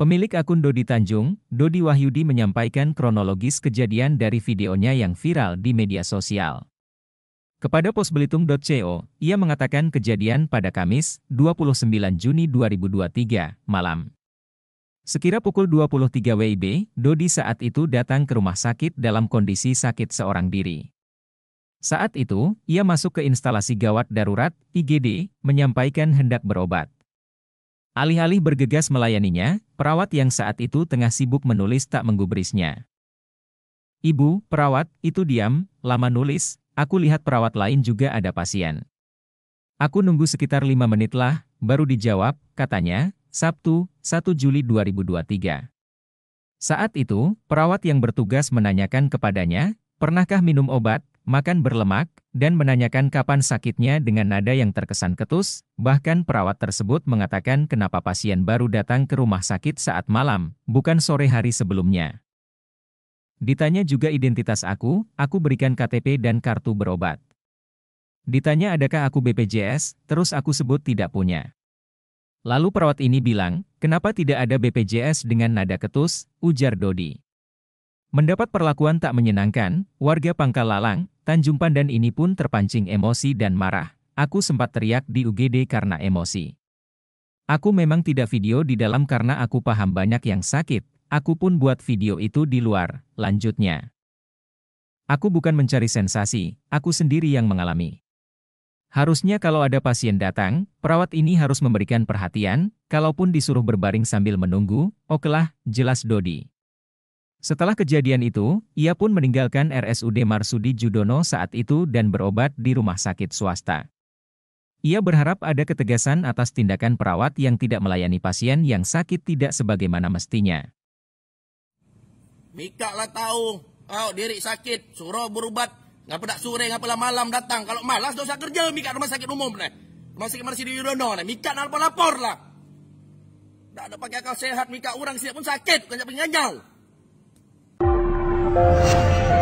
Pemilik akun Dodi Tanjung, Dodi Wahyudi menyampaikan kronologis kejadian dari videonya yang viral di media sosial. Kepada posbelitung.co, ia mengatakan kejadian pada Kamis, 29 Juni 2023, malam. Sekira pukul 23 WIB, Dodi saat itu datang ke rumah sakit dalam kondisi sakit seorang diri. Saat itu, ia masuk ke instalasi gawat darurat, IGD, menyampaikan hendak berobat. Alih-alih bergegas melayaninya, perawat yang saat itu tengah sibuk menulis tak menggubrisnya. Ibu, perawat, itu diam, lama nulis, aku lihat perawat lain juga ada pasien. Aku nunggu sekitar lima menit lah, baru dijawab, katanya, Sabtu, 1 Juli 2023. Saat itu, perawat yang bertugas menanyakan kepadanya, pernahkah minum obat, makan berlemak, dan menanyakan kapan sakitnya dengan nada yang terkesan ketus, bahkan perawat tersebut mengatakan kenapa pasien baru datang ke rumah sakit saat malam, bukan sore hari sebelumnya. Ditanya juga identitas aku, aku berikan KTP dan kartu berobat. Ditanya adakah aku BPJS, terus aku sebut tidak punya. Lalu perawat ini bilang, kenapa tidak ada BPJS dengan nada ketus, ujar Dodi. Mendapat perlakuan tak menyenangkan, warga Pangkal Lalang, Tanjung Pandan ini pun terpancing emosi dan marah. Aku sempat teriak di UGD karena emosi. Aku memang tidak video di dalam karena aku paham banyak yang sakit. Aku pun buat video itu di luar, lanjutnya. Aku bukan mencari sensasi, aku sendiri yang mengalami. Harusnya kalau ada pasien datang, perawat ini harus memberikan perhatian, kalaupun disuruh berbaring sambil menunggu, okelah, jelas Dodi. Setelah kejadian itu, ia pun meninggalkan RSUD Marsudi Judono saat itu dan berobat di rumah sakit swasta. Ia berharap ada ketegasan atas tindakan perawat yang tidak melayani pasien yang sakit tidak sebagaimana mestinya. Mika lah tahu, oh, diri sakit, suruh berobat, ngapa tak sore, ngapa lah malam datang. Kalau malas dosa kerja, Mika rumah sakit umum nah. Rumah sakit Marsudi Judono nah. Mika nak lapor-lapor lah. Tak ada pakai akal sehat, Mika orang siap pun sakit, bukan siap penganjau. Thank you.